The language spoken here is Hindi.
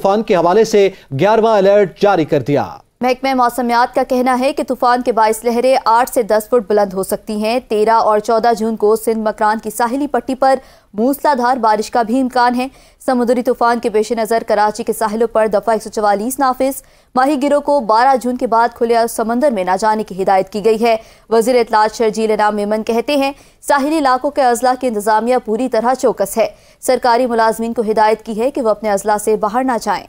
तूफान के हवाले से ग्यारहवा अलर्ट जारी कर दिया महकमे मौसमियात का कहना है कि तूफान के बायस लहरें 8 से 10 फुट बुलंद हो सकती हैं 13 और 14 जून को सिंध मकरान की साहिली पट्टी पर मूसलाधार बारिश का भी इम्कान है समुद्री तूफान के पेश नज़र कराची के साहिलों पर दफ़ा एक सौ चवालीस नाफिस माही गिरों को बारह जून के बाद खुले समंदर में न जाने की हिदायत की गई है वजीर इतलात शर्जील इनाम मेमन कहते हैं साहिली इलाकों के अजला की इंतजामिया पूरी तरह चौकस है सरकारी मुलाजमीन को हिदायत की है कि वह अपने अजला से बाहर ना जाएं